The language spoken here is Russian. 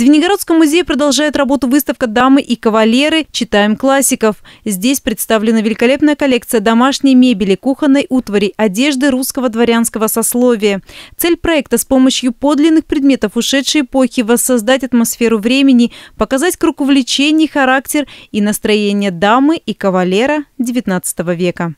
Звенигородском музее продолжает работу выставка «Дамы и кавалеры. Читаем классиков». Здесь представлена великолепная коллекция домашней мебели, кухонной утвари, одежды русского дворянского сословия. Цель проекта с помощью подлинных предметов ушедшей эпохи воссоздать атмосферу времени, показать круг увлечений, характер и настроение дамы и кавалера XIX века.